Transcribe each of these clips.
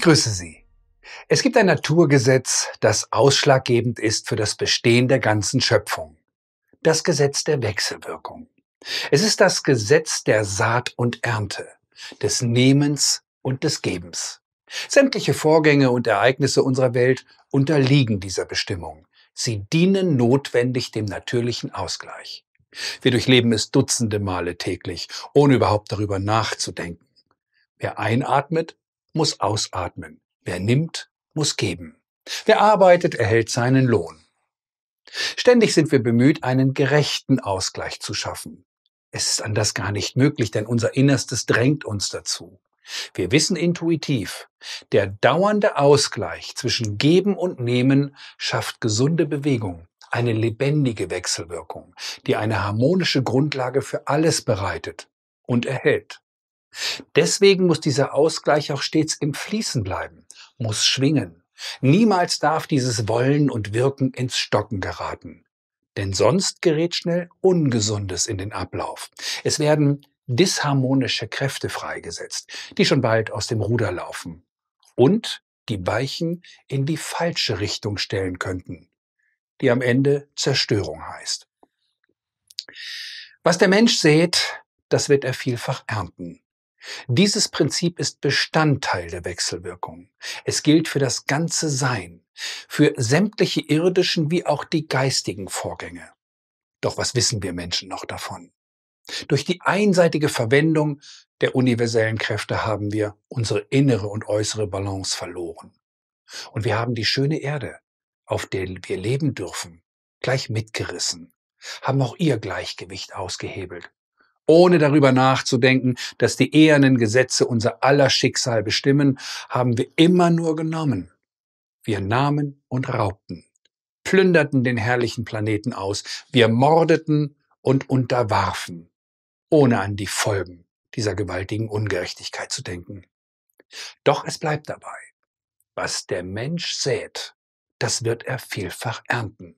Ich grüße Sie. Es gibt ein Naturgesetz, das ausschlaggebend ist für das Bestehen der ganzen Schöpfung. Das Gesetz der Wechselwirkung. Es ist das Gesetz der Saat und Ernte, des Nehmens und des Gebens. Sämtliche Vorgänge und Ereignisse unserer Welt unterliegen dieser Bestimmung. Sie dienen notwendig dem natürlichen Ausgleich. Wir durchleben es dutzende Male täglich, ohne überhaupt darüber nachzudenken. Wer einatmet, muss ausatmen. Wer nimmt, muss geben. Wer arbeitet, erhält seinen Lohn. Ständig sind wir bemüht, einen gerechten Ausgleich zu schaffen. Es ist anders gar nicht möglich, denn unser Innerstes drängt uns dazu. Wir wissen intuitiv, der dauernde Ausgleich zwischen Geben und Nehmen schafft gesunde Bewegung, eine lebendige Wechselwirkung, die eine harmonische Grundlage für alles bereitet und erhält. Deswegen muss dieser Ausgleich auch stets im Fließen bleiben, muss schwingen. Niemals darf dieses Wollen und Wirken ins Stocken geraten. Denn sonst gerät schnell Ungesundes in den Ablauf. Es werden disharmonische Kräfte freigesetzt, die schon bald aus dem Ruder laufen und die Weichen in die falsche Richtung stellen könnten, die am Ende Zerstörung heißt. Was der Mensch sät, das wird er vielfach ernten. Dieses Prinzip ist Bestandteil der Wechselwirkung. Es gilt für das ganze Sein, für sämtliche irdischen wie auch die geistigen Vorgänge. Doch was wissen wir Menschen noch davon? Durch die einseitige Verwendung der universellen Kräfte haben wir unsere innere und äußere Balance verloren. Und wir haben die schöne Erde, auf der wir leben dürfen, gleich mitgerissen, haben auch ihr Gleichgewicht ausgehebelt ohne darüber nachzudenken, dass die ehernen Gesetze unser aller Schicksal bestimmen, haben wir immer nur genommen. Wir nahmen und raubten, plünderten den herrlichen Planeten aus, wir mordeten und unterwarfen, ohne an die Folgen dieser gewaltigen Ungerechtigkeit zu denken. Doch es bleibt dabei. Was der Mensch sät, das wird er vielfach ernten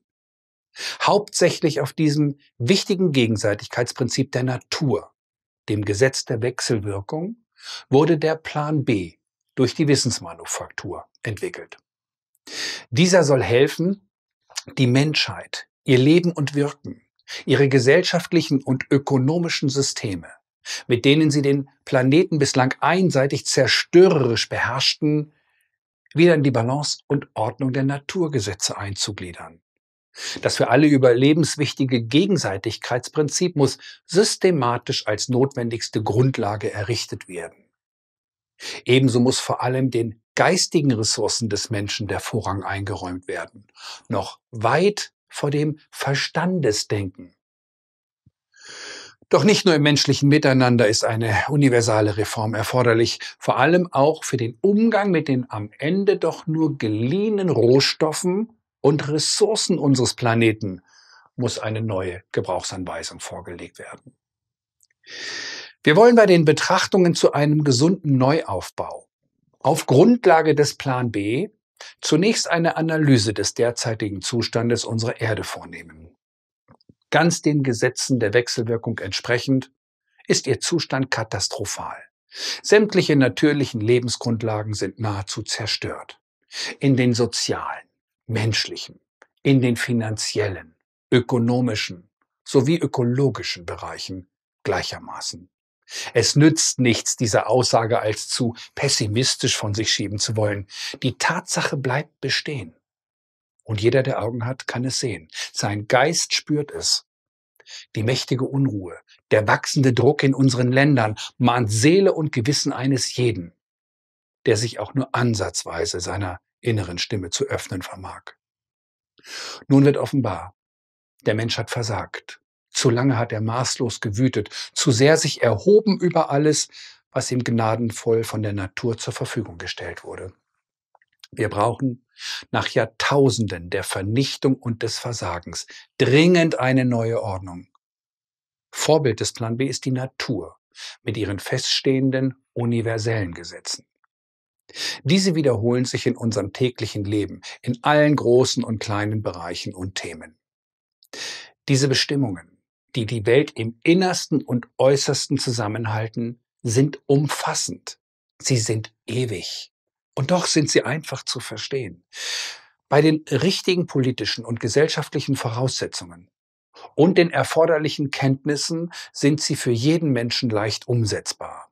hauptsächlich auf diesem wichtigen Gegenseitigkeitsprinzip der Natur, dem Gesetz der Wechselwirkung, wurde der Plan B durch die Wissensmanufaktur entwickelt. Dieser soll helfen, die Menschheit, ihr Leben und Wirken, ihre gesellschaftlichen und ökonomischen Systeme, mit denen sie den Planeten bislang einseitig zerstörerisch beherrschten, wieder in die Balance und Ordnung der Naturgesetze einzugliedern das für alle überlebenswichtige Gegenseitigkeitsprinzip muss systematisch als notwendigste Grundlage errichtet werden. Ebenso muss vor allem den geistigen Ressourcen des Menschen der Vorrang eingeräumt werden, noch weit vor dem Verstandesdenken. Doch nicht nur im menschlichen Miteinander ist eine universale Reform erforderlich, vor allem auch für den Umgang mit den am Ende doch nur geliehenen Rohstoffen und Ressourcen unseres Planeten muss eine neue Gebrauchsanweisung vorgelegt werden. Wir wollen bei den Betrachtungen zu einem gesunden Neuaufbau auf Grundlage des Plan B zunächst eine Analyse des derzeitigen Zustandes unserer Erde vornehmen. Ganz den Gesetzen der Wechselwirkung entsprechend ist ihr Zustand katastrophal. Sämtliche natürlichen Lebensgrundlagen sind nahezu zerstört. In den sozialen, menschlichen, in den finanziellen, ökonomischen sowie ökologischen Bereichen gleichermaßen. Es nützt nichts, diese Aussage als zu pessimistisch von sich schieben zu wollen. Die Tatsache bleibt bestehen. Und jeder, der Augen hat, kann es sehen. Sein Geist spürt es. Die mächtige Unruhe, der wachsende Druck in unseren Ländern mahnt Seele und Gewissen eines jeden, der sich auch nur ansatzweise seiner inneren Stimme zu öffnen vermag. Nun wird offenbar, der Mensch hat versagt. Zu lange hat er maßlos gewütet, zu sehr sich erhoben über alles, was ihm gnadenvoll von der Natur zur Verfügung gestellt wurde. Wir brauchen nach Jahrtausenden der Vernichtung und des Versagens dringend eine neue Ordnung. Vorbild des Plan B ist die Natur mit ihren feststehenden universellen Gesetzen. Diese wiederholen sich in unserem täglichen Leben, in allen großen und kleinen Bereichen und Themen. Diese Bestimmungen, die die Welt im innersten und äußersten zusammenhalten, sind umfassend. Sie sind ewig. Und doch sind sie einfach zu verstehen. Bei den richtigen politischen und gesellschaftlichen Voraussetzungen und den erforderlichen Kenntnissen sind sie für jeden Menschen leicht umsetzbar.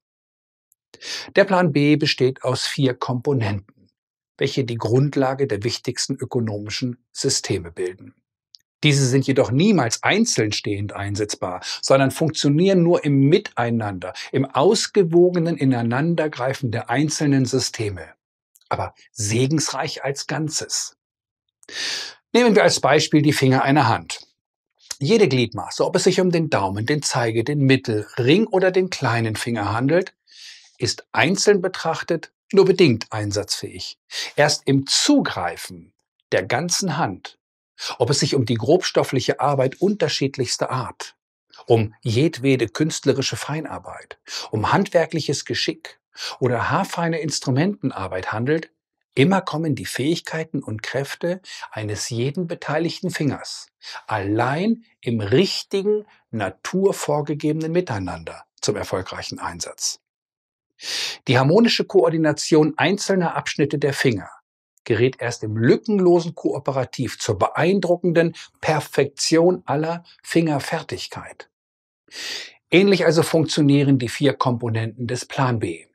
Der Plan B besteht aus vier Komponenten, welche die Grundlage der wichtigsten ökonomischen Systeme bilden. Diese sind jedoch niemals einzeln stehend einsetzbar, sondern funktionieren nur im Miteinander, im ausgewogenen Ineinandergreifen der einzelnen Systeme, aber segensreich als Ganzes. Nehmen wir als Beispiel die Finger einer Hand. Jede Gliedmaße, ob es sich um den Daumen, den Zeige, den Mittel, Ring oder den kleinen Finger handelt, ist einzeln betrachtet nur bedingt einsatzfähig. Erst im Zugreifen der ganzen Hand, ob es sich um die grobstoffliche Arbeit unterschiedlichster Art, um jedwede künstlerische Feinarbeit, um handwerkliches Geschick oder haarfeine Instrumentenarbeit handelt, immer kommen die Fähigkeiten und Kräfte eines jeden beteiligten Fingers allein im richtigen, naturvorgegebenen Miteinander zum erfolgreichen Einsatz. Die harmonische Koordination einzelner Abschnitte der Finger gerät erst im lückenlosen Kooperativ zur beeindruckenden Perfektion aller Fingerfertigkeit. Ähnlich also funktionieren die vier Komponenten des Plan B.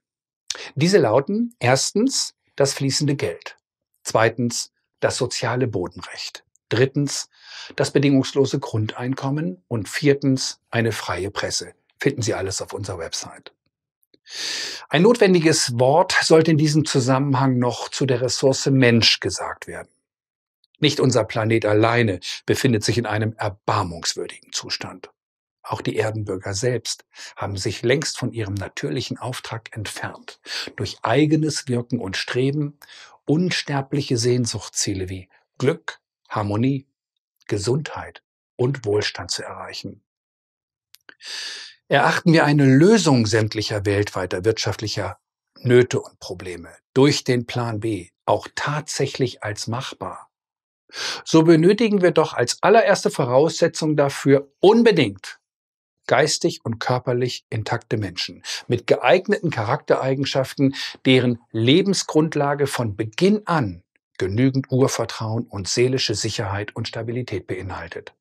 Diese lauten erstens das fließende Geld, zweitens das soziale Bodenrecht, drittens das bedingungslose Grundeinkommen und viertens eine freie Presse. Finden Sie alles auf unserer Website. Ein notwendiges Wort sollte in diesem Zusammenhang noch zu der Ressource Mensch gesagt werden. Nicht unser Planet alleine befindet sich in einem erbarmungswürdigen Zustand. Auch die Erdenbürger selbst haben sich längst von ihrem natürlichen Auftrag entfernt, durch eigenes Wirken und Streben unsterbliche Sehnsuchtsziele wie Glück, Harmonie, Gesundheit und Wohlstand zu erreichen erachten wir eine Lösung sämtlicher weltweiter wirtschaftlicher Nöte und Probleme durch den Plan B auch tatsächlich als machbar, so benötigen wir doch als allererste Voraussetzung dafür unbedingt geistig und körperlich intakte Menschen mit geeigneten Charaktereigenschaften, deren Lebensgrundlage von Beginn an genügend Urvertrauen und seelische Sicherheit und Stabilität beinhaltet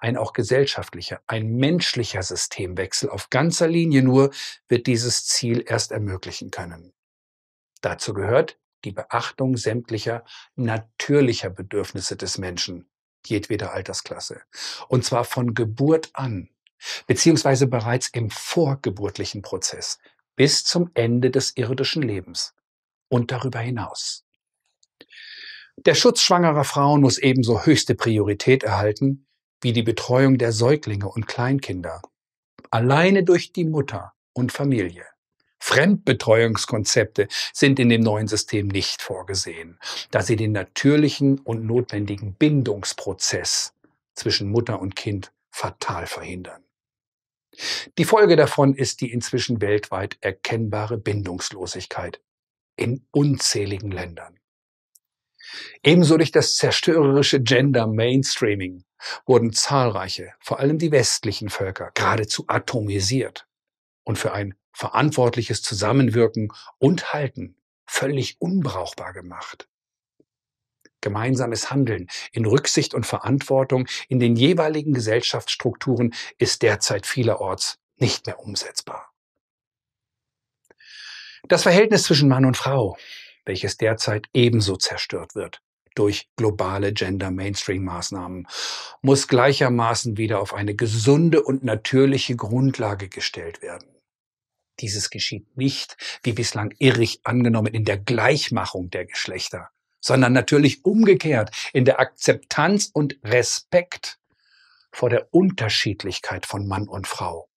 ein auch gesellschaftlicher, ein menschlicher Systemwechsel auf ganzer Linie nur wird dieses Ziel erst ermöglichen können. Dazu gehört die Beachtung sämtlicher natürlicher Bedürfnisse des Menschen, jedweder Altersklasse, und zwar von Geburt an, beziehungsweise bereits im vorgeburtlichen Prozess bis zum Ende des irdischen Lebens und darüber hinaus. Der Schutz schwangerer Frauen muss ebenso höchste Priorität erhalten wie die Betreuung der Säuglinge und Kleinkinder, alleine durch die Mutter und Familie. Fremdbetreuungskonzepte sind in dem neuen System nicht vorgesehen, da sie den natürlichen und notwendigen Bindungsprozess zwischen Mutter und Kind fatal verhindern. Die Folge davon ist die inzwischen weltweit erkennbare Bindungslosigkeit in unzähligen Ländern. Ebenso durch das zerstörerische Gender Mainstreaming, wurden zahlreiche, vor allem die westlichen Völker, geradezu atomisiert und für ein verantwortliches Zusammenwirken und Halten völlig unbrauchbar gemacht. Gemeinsames Handeln in Rücksicht und Verantwortung in den jeweiligen Gesellschaftsstrukturen ist derzeit vielerorts nicht mehr umsetzbar. Das Verhältnis zwischen Mann und Frau, welches derzeit ebenso zerstört wird, durch globale Gender-Mainstream-Maßnahmen, muss gleichermaßen wieder auf eine gesunde und natürliche Grundlage gestellt werden. Dieses geschieht nicht, wie bislang irrig angenommen, in der Gleichmachung der Geschlechter, sondern natürlich umgekehrt in der Akzeptanz und Respekt vor der Unterschiedlichkeit von Mann und Frau.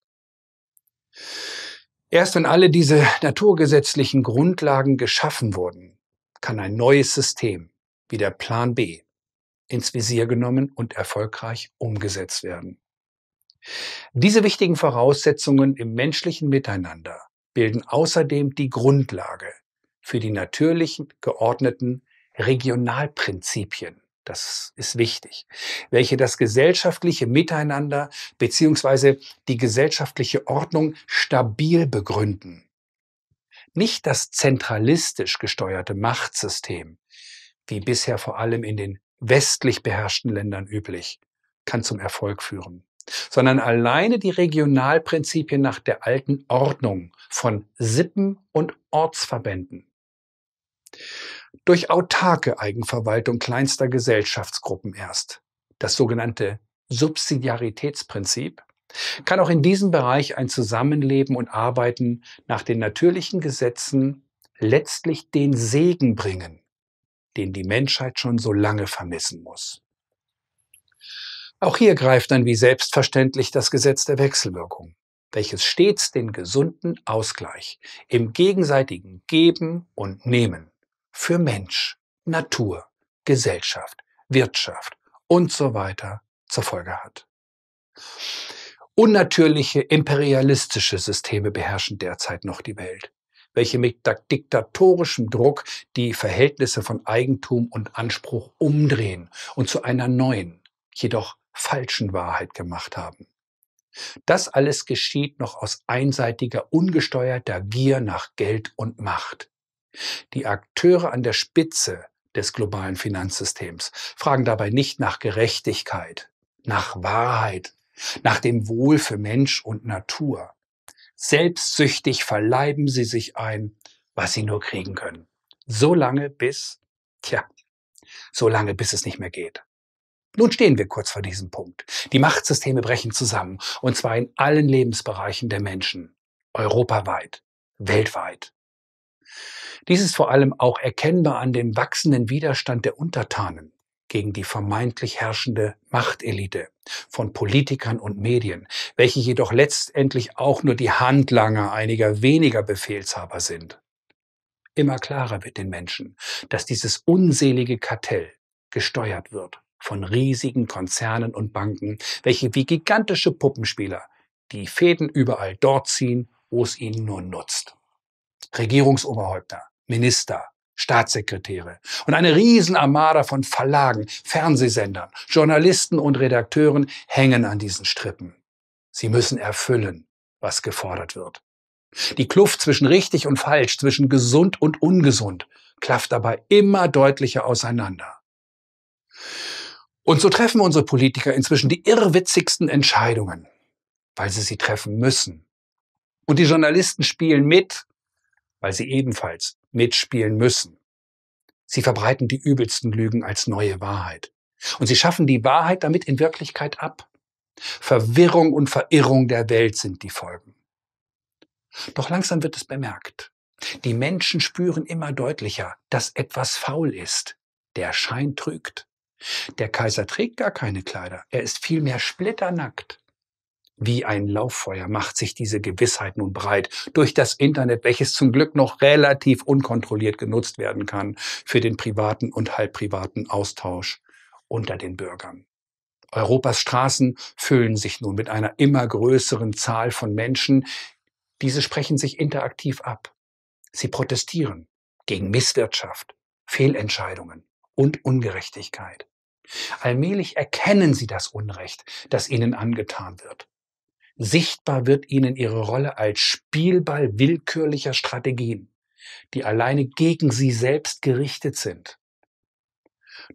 Erst wenn alle diese naturgesetzlichen Grundlagen geschaffen wurden, kann ein neues System wie der Plan B ins Visier genommen und erfolgreich umgesetzt werden. Diese wichtigen Voraussetzungen im menschlichen Miteinander bilden außerdem die Grundlage für die natürlichen, geordneten Regionalprinzipien. Das ist wichtig, welche das gesellschaftliche Miteinander bzw. die gesellschaftliche Ordnung stabil begründen. Nicht das zentralistisch gesteuerte Machtsystem wie bisher vor allem in den westlich beherrschten Ländern üblich, kann zum Erfolg führen, sondern alleine die Regionalprinzipien nach der alten Ordnung von Sippen und Ortsverbänden. Durch autarke Eigenverwaltung kleinster Gesellschaftsgruppen erst, das sogenannte Subsidiaritätsprinzip, kann auch in diesem Bereich ein Zusammenleben und Arbeiten nach den natürlichen Gesetzen letztlich den Segen bringen den die Menschheit schon so lange vermissen muss. Auch hier greift dann wie selbstverständlich das Gesetz der Wechselwirkung, welches stets den gesunden Ausgleich im gegenseitigen Geben und Nehmen für Mensch, Natur, Gesellschaft, Wirtschaft und so weiter zur Folge hat. Unnatürliche imperialistische Systeme beherrschen derzeit noch die Welt, welche mit diktatorischem Druck die Verhältnisse von Eigentum und Anspruch umdrehen und zu einer neuen, jedoch falschen Wahrheit gemacht haben. Das alles geschieht noch aus einseitiger, ungesteuerter Gier nach Geld und Macht. Die Akteure an der Spitze des globalen Finanzsystems fragen dabei nicht nach Gerechtigkeit, nach Wahrheit, nach dem Wohl für Mensch und Natur. Selbstsüchtig verleiben sie sich ein, was sie nur kriegen können. So lange bis, tja, so lange bis es nicht mehr geht. Nun stehen wir kurz vor diesem Punkt. Die Machtsysteme brechen zusammen, und zwar in allen Lebensbereichen der Menschen, europaweit, weltweit. Dies ist vor allem auch erkennbar an dem wachsenden Widerstand der Untertanen gegen die vermeintlich herrschende Machtelite von Politikern und Medien, welche jedoch letztendlich auch nur die Handlanger einiger weniger Befehlshaber sind. Immer klarer wird den Menschen, dass dieses unselige Kartell gesteuert wird von riesigen Konzernen und Banken, welche wie gigantische Puppenspieler die Fäden überall dort ziehen, wo es ihnen nur nutzt. Regierungsoberhäupter, Minister, Staatssekretäre und eine Riesenarmada von Verlagen, Fernsehsendern, Journalisten und Redakteuren hängen an diesen Strippen. Sie müssen erfüllen, was gefordert wird. Die Kluft zwischen richtig und falsch, zwischen gesund und ungesund klafft dabei immer deutlicher auseinander. Und so treffen unsere Politiker inzwischen die irrwitzigsten Entscheidungen, weil sie sie treffen müssen. Und die Journalisten spielen mit, weil sie ebenfalls mitspielen müssen. Sie verbreiten die übelsten Lügen als neue Wahrheit. Und sie schaffen die Wahrheit damit in Wirklichkeit ab. Verwirrung und Verirrung der Welt sind die Folgen. Doch langsam wird es bemerkt. Die Menschen spüren immer deutlicher, dass etwas faul ist. Der Schein trügt. Der Kaiser trägt gar keine Kleider. Er ist vielmehr splitternackt. Wie ein Lauffeuer macht sich diese Gewissheit nun breit durch das Internet, welches zum Glück noch relativ unkontrolliert genutzt werden kann für den privaten und halbprivaten Austausch unter den Bürgern. Europas Straßen füllen sich nun mit einer immer größeren Zahl von Menschen. Diese sprechen sich interaktiv ab. Sie protestieren gegen Misswirtschaft, Fehlentscheidungen und Ungerechtigkeit. Allmählich erkennen sie das Unrecht, das ihnen angetan wird Sichtbar wird ihnen ihre Rolle als Spielball willkürlicher Strategien, die alleine gegen sie selbst gerichtet sind.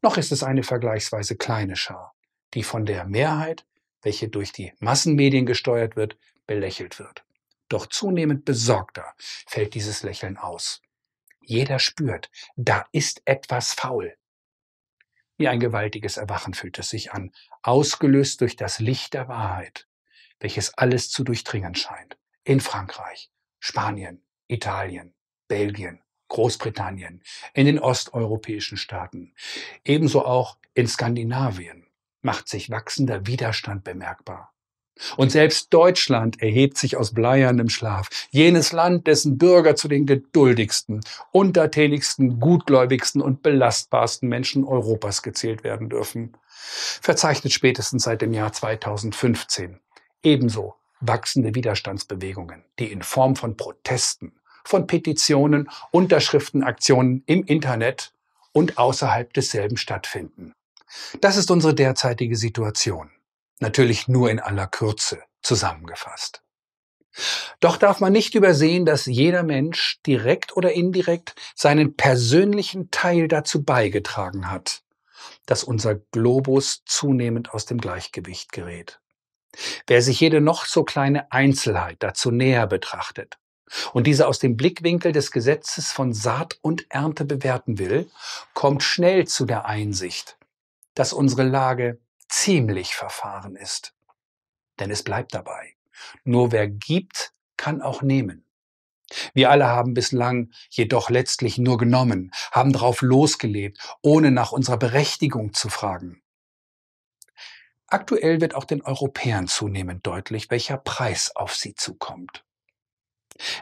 Noch ist es eine vergleichsweise kleine Schar, die von der Mehrheit, welche durch die Massenmedien gesteuert wird, belächelt wird. Doch zunehmend besorgter fällt dieses Lächeln aus. Jeder spürt, da ist etwas faul. Wie ein gewaltiges Erwachen fühlt es sich an, ausgelöst durch das Licht der Wahrheit welches alles zu durchdringen scheint. In Frankreich, Spanien, Italien, Belgien, Großbritannien, in den osteuropäischen Staaten, ebenso auch in Skandinavien macht sich wachsender Widerstand bemerkbar. Und selbst Deutschland erhebt sich aus bleierndem Schlaf, jenes Land, dessen Bürger zu den geduldigsten, untertänigsten, gutgläubigsten und belastbarsten Menschen Europas gezählt werden dürfen, verzeichnet spätestens seit dem Jahr 2015 Ebenso wachsende Widerstandsbewegungen, die in Form von Protesten, von Petitionen, Unterschriftenaktionen im Internet und außerhalb desselben stattfinden. Das ist unsere derzeitige Situation. Natürlich nur in aller Kürze zusammengefasst. Doch darf man nicht übersehen, dass jeder Mensch direkt oder indirekt seinen persönlichen Teil dazu beigetragen hat, dass unser Globus zunehmend aus dem Gleichgewicht gerät. Wer sich jede noch so kleine Einzelheit dazu näher betrachtet und diese aus dem Blickwinkel des Gesetzes von Saat und Ernte bewerten will, kommt schnell zu der Einsicht, dass unsere Lage ziemlich verfahren ist. Denn es bleibt dabei. Nur wer gibt, kann auch nehmen. Wir alle haben bislang jedoch letztlich nur genommen, haben drauf losgelebt, ohne nach unserer Berechtigung zu fragen. Aktuell wird auch den Europäern zunehmend deutlich, welcher Preis auf sie zukommt.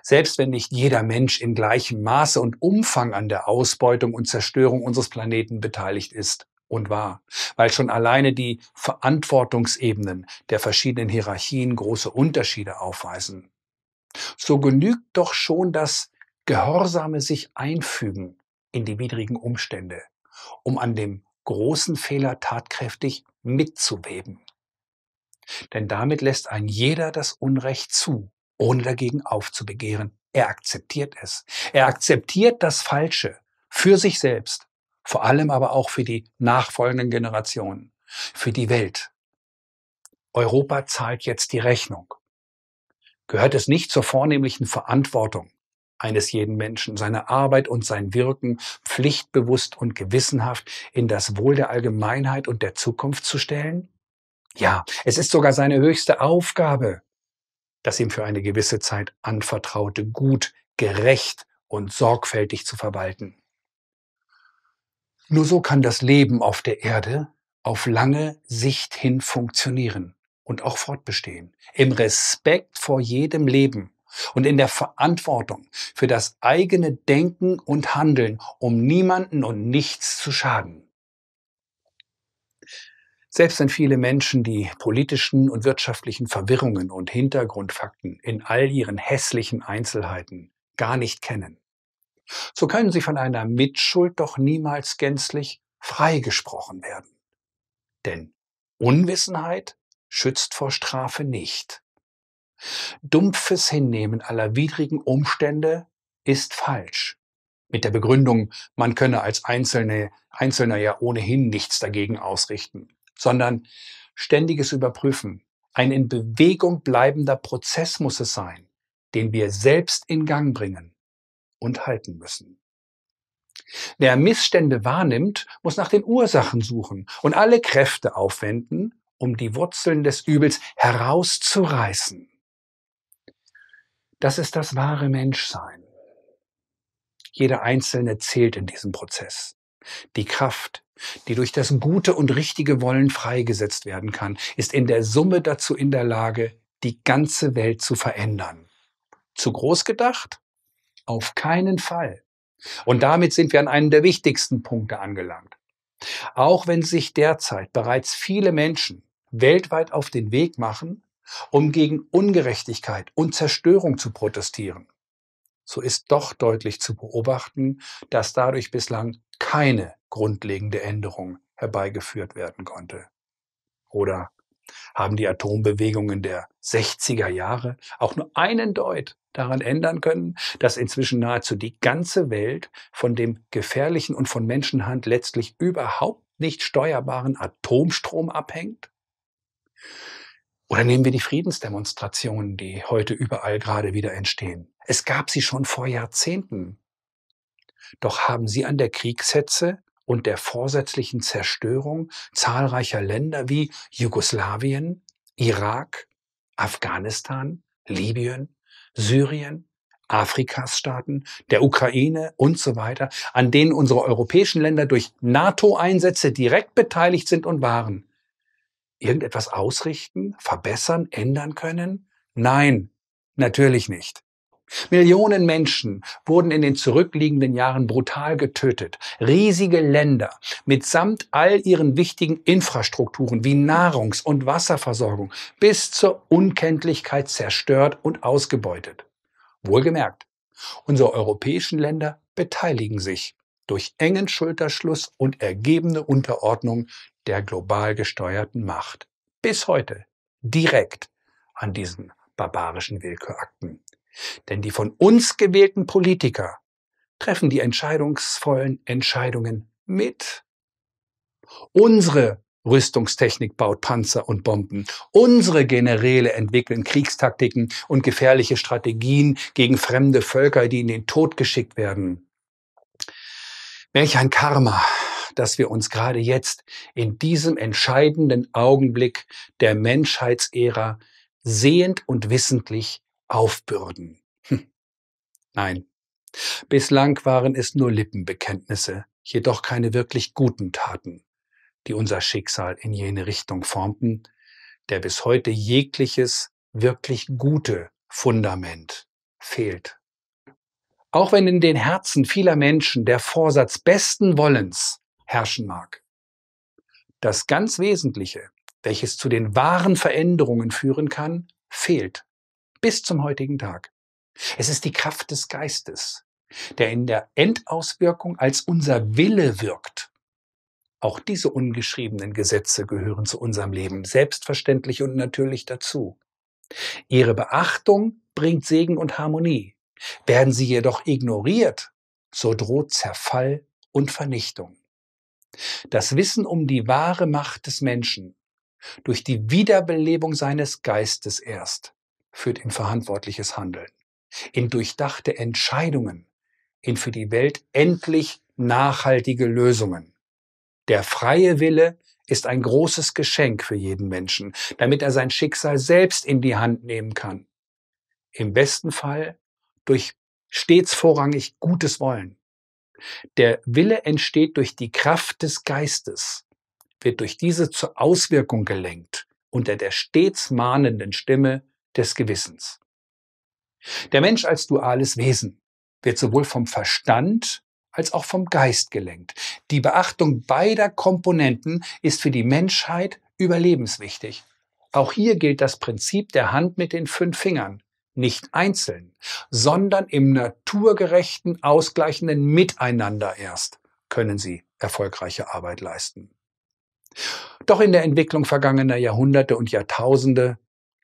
Selbst wenn nicht jeder Mensch in gleichem Maße und Umfang an der Ausbeutung und Zerstörung unseres Planeten beteiligt ist und war, weil schon alleine die Verantwortungsebenen der verschiedenen Hierarchien große Unterschiede aufweisen. So genügt doch schon das gehorsame sich einfügen in die widrigen Umstände, um an dem großen Fehler tatkräftig mitzuweben. Denn damit lässt ein jeder das Unrecht zu, ohne dagegen aufzubegehren. Er akzeptiert es. Er akzeptiert das Falsche für sich selbst, vor allem aber auch für die nachfolgenden Generationen, für die Welt. Europa zahlt jetzt die Rechnung. Gehört es nicht zur vornehmlichen Verantwortung eines jeden Menschen, seine Arbeit und sein Wirken pflichtbewusst und gewissenhaft in das Wohl der Allgemeinheit und der Zukunft zu stellen? Ja, es ist sogar seine höchste Aufgabe, das ihm für eine gewisse Zeit anvertraute Gut gerecht und sorgfältig zu verwalten. Nur so kann das Leben auf der Erde auf lange Sicht hin funktionieren und auch fortbestehen, im Respekt vor jedem Leben und in der Verantwortung für das eigene Denken und Handeln, um niemanden und nichts zu schaden. Selbst wenn viele Menschen die politischen und wirtschaftlichen Verwirrungen und Hintergrundfakten in all ihren hässlichen Einzelheiten gar nicht kennen, so können sie von einer Mitschuld doch niemals gänzlich freigesprochen werden. Denn Unwissenheit schützt vor Strafe nicht. Dumpfes Hinnehmen aller widrigen Umstände ist falsch. Mit der Begründung, man könne als Einzelne, Einzelner ja ohnehin nichts dagegen ausrichten, sondern ständiges Überprüfen. Ein in Bewegung bleibender Prozess muss es sein, den wir selbst in Gang bringen und halten müssen. Wer Missstände wahrnimmt, muss nach den Ursachen suchen und alle Kräfte aufwenden, um die Wurzeln des Übels herauszureißen. Das ist das wahre Menschsein. Jeder Einzelne zählt in diesem Prozess. Die Kraft, die durch das gute und richtige Wollen freigesetzt werden kann, ist in der Summe dazu in der Lage, die ganze Welt zu verändern. Zu groß gedacht? Auf keinen Fall. Und damit sind wir an einem der wichtigsten Punkte angelangt. Auch wenn sich derzeit bereits viele Menschen weltweit auf den Weg machen, um gegen Ungerechtigkeit und Zerstörung zu protestieren, so ist doch deutlich zu beobachten, dass dadurch bislang keine grundlegende Änderung herbeigeführt werden konnte. Oder haben die Atombewegungen der 60er Jahre auch nur einen Deut daran ändern können, dass inzwischen nahezu die ganze Welt von dem gefährlichen und von Menschenhand letztlich überhaupt nicht steuerbaren Atomstrom abhängt? Oder nehmen wir die Friedensdemonstrationen, die heute überall gerade wieder entstehen. Es gab sie schon vor Jahrzehnten. Doch haben sie an der Kriegshetze und der vorsätzlichen Zerstörung zahlreicher Länder wie Jugoslawien, Irak, Afghanistan, Libyen, Syrien, Afrikas Staaten, der Ukraine und so weiter, an denen unsere europäischen Länder durch NATO-Einsätze direkt beteiligt sind und waren, irgendetwas ausrichten, verbessern, ändern können? Nein, natürlich nicht. Millionen Menschen wurden in den zurückliegenden Jahren brutal getötet. Riesige Länder mitsamt all ihren wichtigen Infrastrukturen wie Nahrungs- und Wasserversorgung bis zur Unkenntlichkeit zerstört und ausgebeutet. Wohlgemerkt, unsere europäischen Länder beteiligen sich durch engen Schulterschluss und ergebene Unterordnung der global gesteuerten Macht. Bis heute direkt an diesen barbarischen Willkürakten. Denn die von uns gewählten Politiker treffen die entscheidungsvollen Entscheidungen mit. Unsere Rüstungstechnik baut Panzer und Bomben. Unsere Generäle entwickeln Kriegstaktiken und gefährliche Strategien gegen fremde Völker, die in den Tod geschickt werden. Welch ein Karma, dass wir uns gerade jetzt in diesem entscheidenden Augenblick der Menschheitsära sehend und wissentlich aufbürden. Hm. Nein, bislang waren es nur Lippenbekenntnisse, jedoch keine wirklich guten Taten, die unser Schicksal in jene Richtung formten, der bis heute jegliches wirklich gute Fundament fehlt auch wenn in den Herzen vieler Menschen der Vorsatz besten Wollens herrschen mag. Das ganz Wesentliche, welches zu den wahren Veränderungen führen kann, fehlt bis zum heutigen Tag. Es ist die Kraft des Geistes, der in der Endauswirkung als unser Wille wirkt. Auch diese ungeschriebenen Gesetze gehören zu unserem Leben selbstverständlich und natürlich dazu. Ihre Beachtung bringt Segen und Harmonie, werden sie jedoch ignoriert, so droht Zerfall und Vernichtung. Das Wissen um die wahre Macht des Menschen durch die Wiederbelebung seines Geistes erst führt in verantwortliches Handeln, in durchdachte Entscheidungen, in für die Welt endlich nachhaltige Lösungen. Der freie Wille ist ein großes Geschenk für jeden Menschen, damit er sein Schicksal selbst in die Hand nehmen kann. Im besten Fall durch stets vorrangig Gutes wollen. Der Wille entsteht durch die Kraft des Geistes, wird durch diese zur Auswirkung gelenkt unter der stets mahnenden Stimme des Gewissens. Der Mensch als duales Wesen wird sowohl vom Verstand als auch vom Geist gelenkt. Die Beachtung beider Komponenten ist für die Menschheit überlebenswichtig. Auch hier gilt das Prinzip der Hand mit den fünf Fingern nicht einzeln, sondern im naturgerechten, ausgleichenden Miteinander erst können sie erfolgreiche Arbeit leisten. Doch in der Entwicklung vergangener Jahrhunderte und Jahrtausende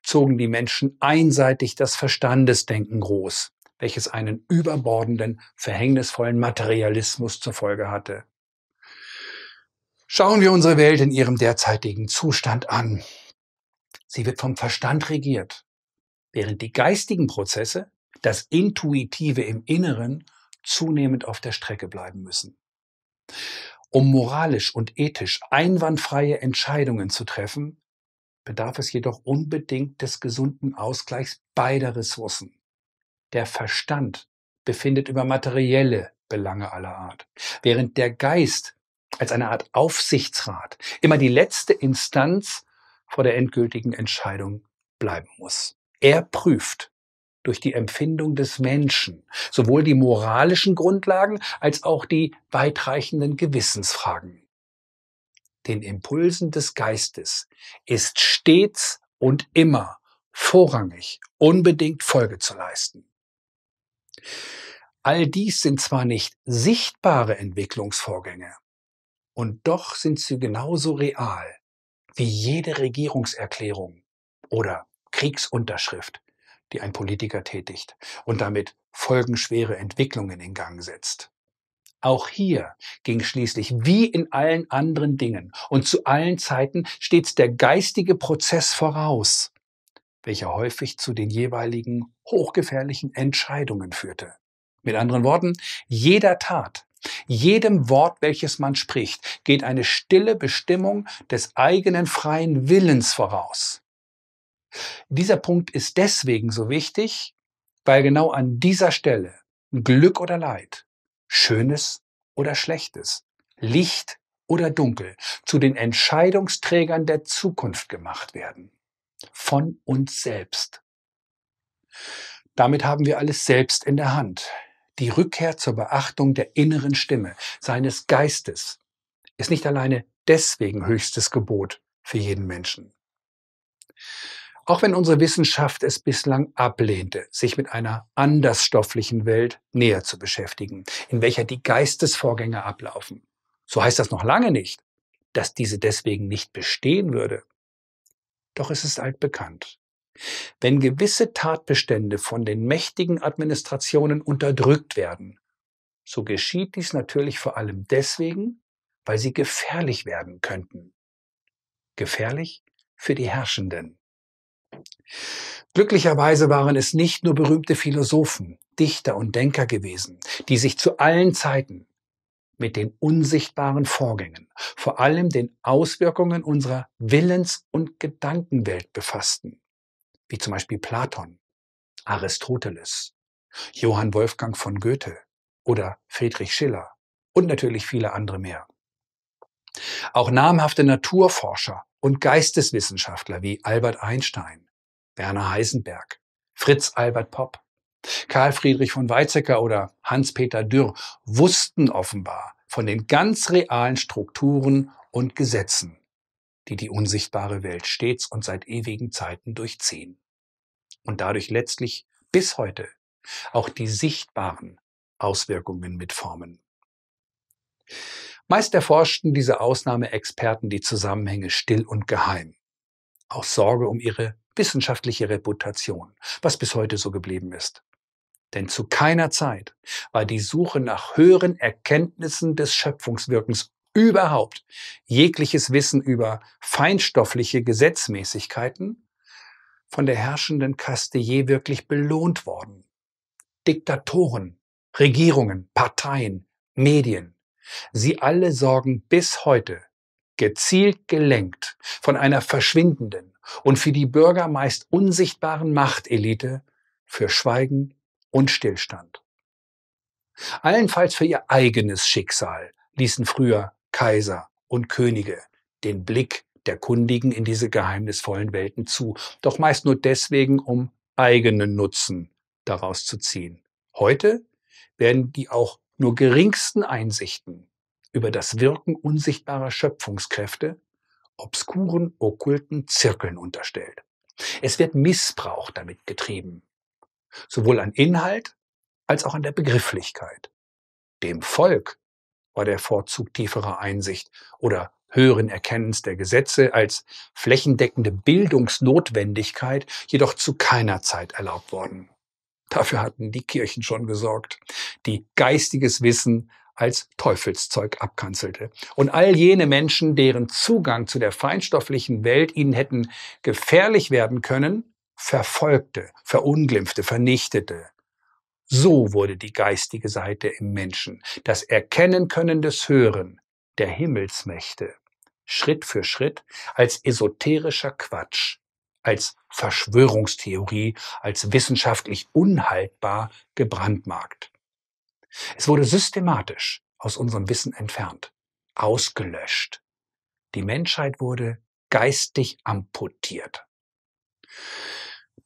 zogen die Menschen einseitig das Verstandesdenken groß, welches einen überbordenden, verhängnisvollen Materialismus zur Folge hatte. Schauen wir unsere Welt in ihrem derzeitigen Zustand an. Sie wird vom Verstand regiert während die geistigen Prozesse, das Intuitive im Inneren, zunehmend auf der Strecke bleiben müssen. Um moralisch und ethisch einwandfreie Entscheidungen zu treffen, bedarf es jedoch unbedingt des gesunden Ausgleichs beider Ressourcen. Der Verstand befindet über materielle Belange aller Art, während der Geist als eine Art Aufsichtsrat immer die letzte Instanz vor der endgültigen Entscheidung bleiben muss. Er prüft durch die Empfindung des Menschen sowohl die moralischen Grundlagen als auch die weitreichenden Gewissensfragen. Den Impulsen des Geistes ist stets und immer vorrangig unbedingt Folge zu leisten. All dies sind zwar nicht sichtbare Entwicklungsvorgänge, und doch sind sie genauso real wie jede Regierungserklärung oder Kriegsunterschrift, die ein Politiker tätigt und damit folgenschwere Entwicklungen in Gang setzt. Auch hier ging schließlich wie in allen anderen Dingen und zu allen Zeiten stets der geistige Prozess voraus, welcher häufig zu den jeweiligen hochgefährlichen Entscheidungen führte. Mit anderen Worten, jeder Tat, jedem Wort, welches man spricht, geht eine stille Bestimmung des eigenen freien Willens voraus. Dieser Punkt ist deswegen so wichtig, weil genau an dieser Stelle Glück oder Leid, Schönes oder Schlechtes, Licht oder Dunkel zu den Entscheidungsträgern der Zukunft gemacht werden. Von uns selbst. Damit haben wir alles selbst in der Hand. Die Rückkehr zur Beachtung der inneren Stimme, seines Geistes, ist nicht alleine deswegen höchstes Gebot für jeden Menschen. Auch wenn unsere Wissenschaft es bislang ablehnte, sich mit einer andersstofflichen Welt näher zu beschäftigen, in welcher die Geistesvorgänge ablaufen. So heißt das noch lange nicht, dass diese deswegen nicht bestehen würde. Doch es ist altbekannt. Wenn gewisse Tatbestände von den mächtigen Administrationen unterdrückt werden, so geschieht dies natürlich vor allem deswegen, weil sie gefährlich werden könnten. Gefährlich für die Herrschenden. Glücklicherweise waren es nicht nur berühmte Philosophen, Dichter und Denker gewesen, die sich zu allen Zeiten mit den unsichtbaren Vorgängen, vor allem den Auswirkungen unserer Willens- und Gedankenwelt befassten, wie zum Beispiel Platon, Aristoteles, Johann Wolfgang von Goethe oder Friedrich Schiller und natürlich viele andere mehr. Auch namhafte Naturforscher und Geisteswissenschaftler wie Albert Einstein, Werner Heisenberg, Fritz Albert Popp, Karl Friedrich von Weizsäcker oder Hans-Peter Dürr wussten offenbar von den ganz realen Strukturen und Gesetzen, die die unsichtbare Welt stets und seit ewigen Zeiten durchziehen und dadurch letztlich bis heute auch die sichtbaren Auswirkungen mitformen. Meist erforschten diese Ausnahmeexperten die Zusammenhänge still und geheim, aus Sorge um ihre wissenschaftliche Reputation, was bis heute so geblieben ist. Denn zu keiner Zeit war die Suche nach höheren Erkenntnissen des Schöpfungswirkens überhaupt jegliches Wissen über feinstoffliche Gesetzmäßigkeiten von der herrschenden Kaste je wirklich belohnt worden. Diktatoren, Regierungen, Parteien, Medien, sie alle sorgen bis heute, gezielt gelenkt von einer verschwindenden, und für die Bürger meist unsichtbaren Machtelite für Schweigen und Stillstand. Allenfalls für ihr eigenes Schicksal ließen früher Kaiser und Könige den Blick der Kundigen in diese geheimnisvollen Welten zu, doch meist nur deswegen, um eigenen Nutzen daraus zu ziehen. Heute werden die auch nur geringsten Einsichten über das Wirken unsichtbarer Schöpfungskräfte obskuren, okkulten Zirkeln unterstellt. Es wird Missbrauch damit getrieben, sowohl an Inhalt als auch an der Begrifflichkeit. Dem Volk war der Vorzug tieferer Einsicht oder höheren Erkennens der Gesetze als flächendeckende Bildungsnotwendigkeit jedoch zu keiner Zeit erlaubt worden. Dafür hatten die Kirchen schon gesorgt, die geistiges Wissen als Teufelszeug abkanzelte. Und all jene Menschen, deren Zugang zu der feinstofflichen Welt ihnen hätten gefährlich werden können, verfolgte, verunglimpfte, vernichtete. So wurde die geistige Seite im Menschen, das Erkennen können des Hören, der Himmelsmächte, Schritt für Schritt als esoterischer Quatsch, als Verschwörungstheorie, als wissenschaftlich unhaltbar gebrandmarkt. Es wurde systematisch aus unserem Wissen entfernt, ausgelöscht. Die Menschheit wurde geistig amputiert.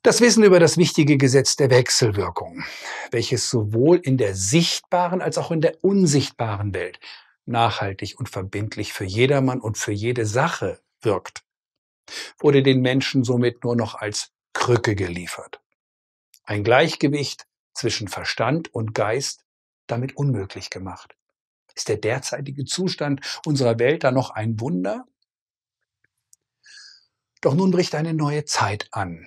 Das Wissen über das wichtige Gesetz der Wechselwirkung, welches sowohl in der sichtbaren als auch in der unsichtbaren Welt nachhaltig und verbindlich für jedermann und für jede Sache wirkt, wurde den Menschen somit nur noch als Krücke geliefert. Ein Gleichgewicht zwischen Verstand und Geist damit unmöglich gemacht. Ist der derzeitige Zustand unserer Welt da noch ein Wunder? Doch nun bricht eine neue Zeit an.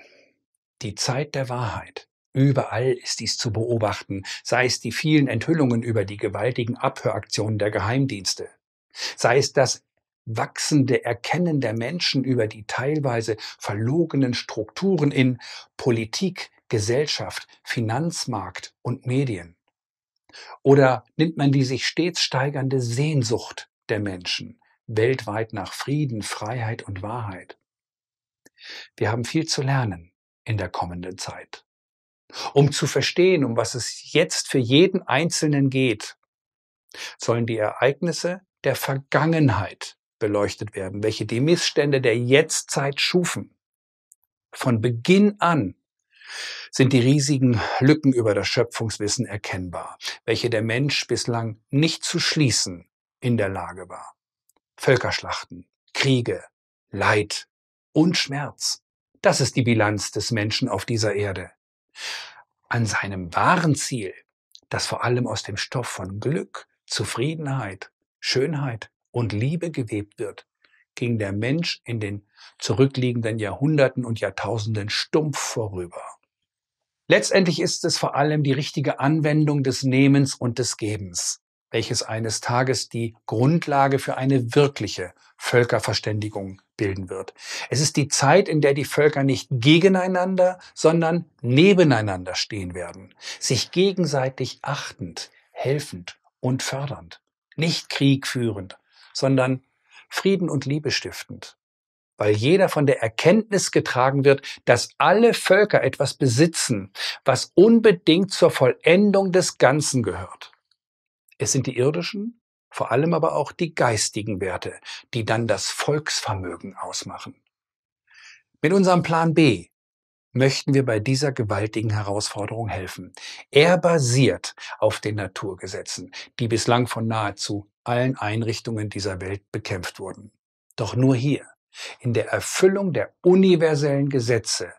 Die Zeit der Wahrheit. Überall ist dies zu beobachten, sei es die vielen Enthüllungen über die gewaltigen Abhöraktionen der Geheimdienste, sei es das wachsende Erkennen der Menschen über die teilweise verlogenen Strukturen in Politik, Gesellschaft, Finanzmarkt und Medien. Oder nimmt man die sich stets steigernde Sehnsucht der Menschen weltweit nach Frieden, Freiheit und Wahrheit? Wir haben viel zu lernen in der kommenden Zeit, um zu verstehen, um was es jetzt für jeden Einzelnen geht. Sollen die Ereignisse der Vergangenheit beleuchtet werden, welche die Missstände der Jetztzeit schufen. Von Beginn an sind die riesigen Lücken über das Schöpfungswissen erkennbar, welche der Mensch bislang nicht zu schließen in der Lage war. Völkerschlachten, Kriege, Leid und Schmerz. Das ist die Bilanz des Menschen auf dieser Erde. An seinem wahren Ziel, das vor allem aus dem Stoff von Glück, Zufriedenheit, Schönheit und Liebe gewebt wird, ging der Mensch in den zurückliegenden Jahrhunderten und Jahrtausenden stumpf vorüber. Letztendlich ist es vor allem die richtige Anwendung des Nehmens und des Gebens, welches eines Tages die Grundlage für eine wirkliche Völkerverständigung bilden wird. Es ist die Zeit, in der die Völker nicht gegeneinander, sondern nebeneinander stehen werden, sich gegenseitig achtend, helfend und fördernd, nicht kriegführend, sondern Frieden und Liebe stiftend, weil jeder von der Erkenntnis getragen wird, dass alle Völker etwas besitzen, was unbedingt zur Vollendung des Ganzen gehört. Es sind die irdischen, vor allem aber auch die geistigen Werte, die dann das Volksvermögen ausmachen. Mit unserem Plan B möchten wir bei dieser gewaltigen Herausforderung helfen. Er basiert auf den Naturgesetzen, die bislang von nahezu allen Einrichtungen dieser Welt bekämpft wurden. Doch nur hier, in der Erfüllung der universellen Gesetze,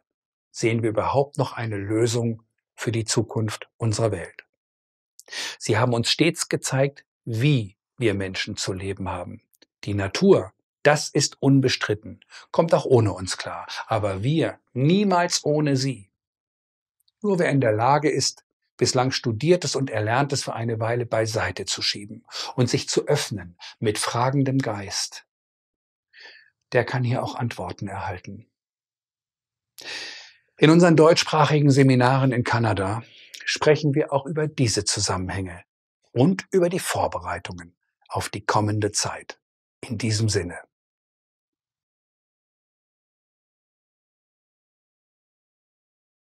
sehen wir überhaupt noch eine Lösung für die Zukunft unserer Welt. Sie haben uns stets gezeigt, wie wir Menschen zu leben haben. Die Natur, das ist unbestritten, kommt auch ohne uns klar, aber wir niemals ohne sie. Nur wer in der Lage ist, bislang Studiertes und Erlerntes für eine Weile beiseite zu schieben und sich zu öffnen mit fragendem Geist. Der kann hier auch Antworten erhalten. In unseren deutschsprachigen Seminaren in Kanada sprechen wir auch über diese Zusammenhänge und über die Vorbereitungen auf die kommende Zeit. In diesem Sinne.